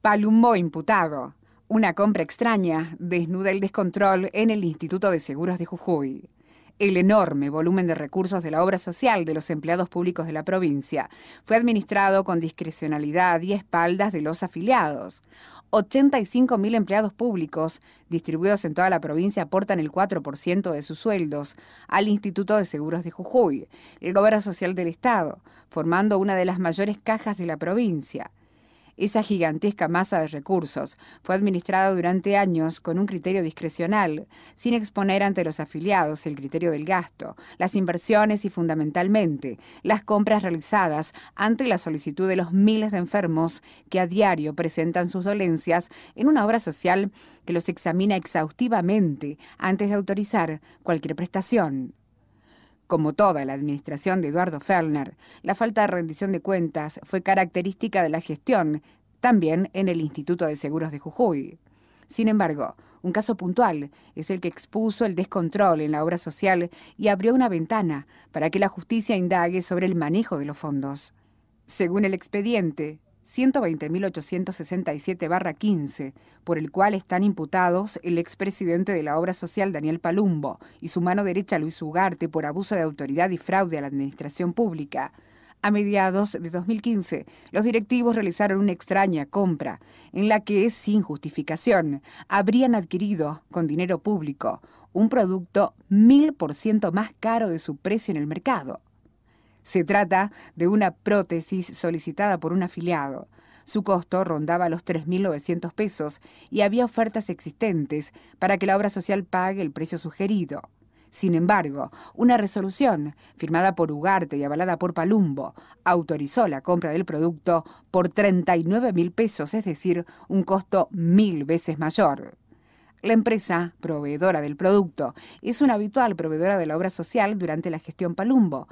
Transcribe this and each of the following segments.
Palumbo imputado. Una compra extraña desnuda el descontrol en el Instituto de Seguros de Jujuy. El enorme volumen de recursos de la obra social de los empleados públicos de la provincia fue administrado con discrecionalidad y espaldas de los afiliados. 85.000 empleados públicos distribuidos en toda la provincia aportan el 4% de sus sueldos al Instituto de Seguros de Jujuy, el gobierno social del Estado, formando una de las mayores cajas de la provincia esa gigantesca masa de recursos. Fue administrada durante años con un criterio discrecional, sin exponer ante los afiliados el criterio del gasto, las inversiones y fundamentalmente las compras realizadas ante la solicitud de los miles de enfermos que a diario presentan sus dolencias en una obra social que los examina exhaustivamente antes de autorizar cualquier prestación. Como toda la administración de Eduardo Ferner, la falta de rendición de cuentas fue característica de la gestión, también en el Instituto de Seguros de Jujuy. Sin embargo, un caso puntual es el que expuso el descontrol en la obra social y abrió una ventana para que la justicia indague sobre el manejo de los fondos. Según el expediente, 120.867-15, por el cual están imputados el expresidente de la Obra Social Daniel Palumbo y su mano derecha Luis Ugarte por abuso de autoridad y fraude a la administración pública. A mediados de 2015, los directivos realizaron una extraña compra en la que, sin justificación, habrían adquirido, con dinero público, un producto mil por ciento más caro de su precio en el mercado. Se trata de una prótesis solicitada por un afiliado. Su costo rondaba los 3.900 pesos y había ofertas existentes para que la obra social pague el precio sugerido. Sin embargo, una resolución, firmada por Ugarte y avalada por Palumbo, autorizó la compra del producto por 39.000 pesos, es decir, un costo mil veces mayor. La empresa, proveedora del producto, es una habitual proveedora de la obra social durante la gestión Palumbo,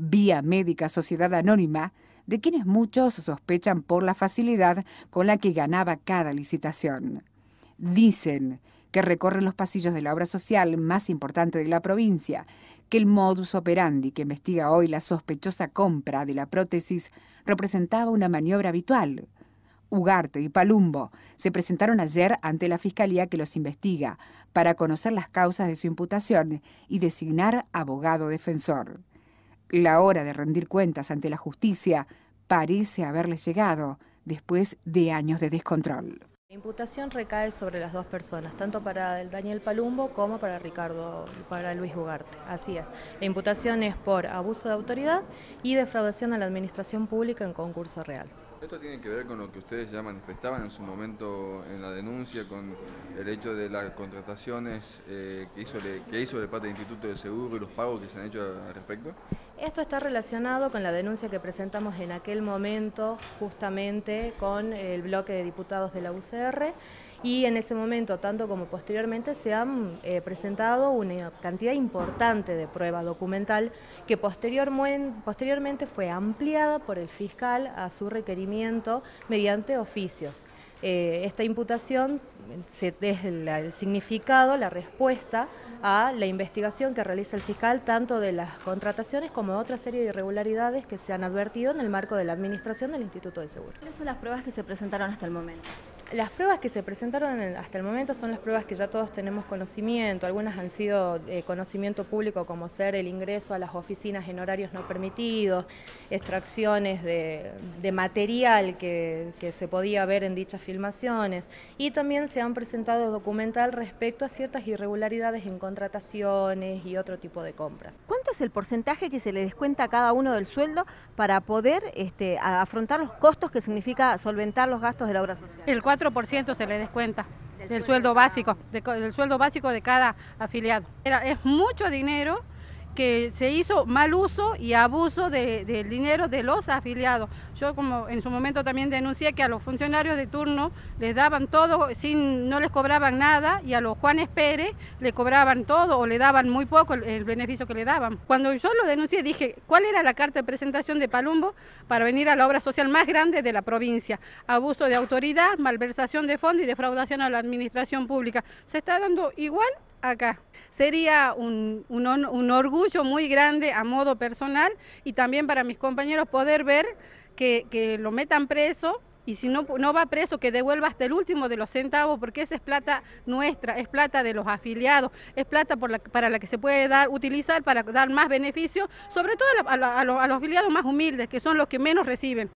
Vía Médica Sociedad Anónima, de quienes muchos sospechan por la facilidad con la que ganaba cada licitación. Dicen que recorren los pasillos de la obra social más importante de la provincia, que el modus operandi que investiga hoy la sospechosa compra de la prótesis representaba una maniobra habitual. Ugarte y Palumbo se presentaron ayer ante la fiscalía que los investiga para conocer las causas de su imputación y designar abogado defensor. La hora de rendir cuentas ante la justicia parece haberle llegado después de años de descontrol. La imputación recae sobre las dos personas, tanto para Daniel Palumbo como para Ricardo, para Luis Ugarte. Así es. La imputación es por abuso de autoridad y defraudación a la administración pública en concurso real. Esto tiene que ver con lo que ustedes ya manifestaban en su momento en la denuncia, con el hecho de las contrataciones que, eh, hizo, de que hizo el e, parte del Instituto de Seguro y los pagos que se han hecho al respecto. Esto está relacionado con la denuncia que presentamos en aquel momento justamente con el bloque de diputados de la UCR y en ese momento, tanto como posteriormente, se han eh, presentado una cantidad importante de prueba documental que posteriormente fue ampliada por el fiscal a su requerimiento mediante oficios. Eh, esta imputación es el, el, significado, la respuesta a la investigación que realiza el fiscal tanto de las contrataciones como de otra serie de irregularidades que se han advertido en el marco de la administración del Instituto de Seguro. ¿Cuáles son las pruebas que se presentaron hasta el momento? Las pruebas que se presentaron hasta el momento son las pruebas que ya todos tenemos conocimiento. Algunas han sido eh, conocimiento público como ser el ingreso a las oficinas en horarios no permitidos, extracciones de, material que, se podía ver en dichas filmaciones y también se han presentado documental respecto a ciertas irregularidades en contrataciones y otro tipo de compras. ¿Cuánto es el porcentaje que se le descuenta a cada uno del sueldo para poder este, afrontar los costos que significa solventar los gastos de la obra social? por ciento se le descuenta del, del sueldo, básico, de, del sueldo básico de cada afiliado. es mucho dinero que se hizo mal uso y abuso del dinero de los afiliados. Yo como en su momento también denuncié que a los funcionarios de turno les daban todo, sin, no les cobraban nada y a los Juanes Pérez le cobraban todo o le daban muy poco el, el beneficio que le daban. Cuando yo lo denuncié dije, ¿cuál era la carta de presentación de Palumbo para venir a la obra social más grande de la provincia? Abuso de autoridad, malversación de fondos y defraudación a la administración pública. Se está dando igual acá. Sería un, orgullo muy grande a modo personal y también para mis compañeros poder ver que, lo metan preso y si no, no va preso, que devuelva hasta el último de los centavos, porque esa es plata nuestra, es plata de los afiliados, es plata para la que se puede dar, utilizar para dar más beneficio, sobre todo a los afiliados más humildes, que son los que menos reciben.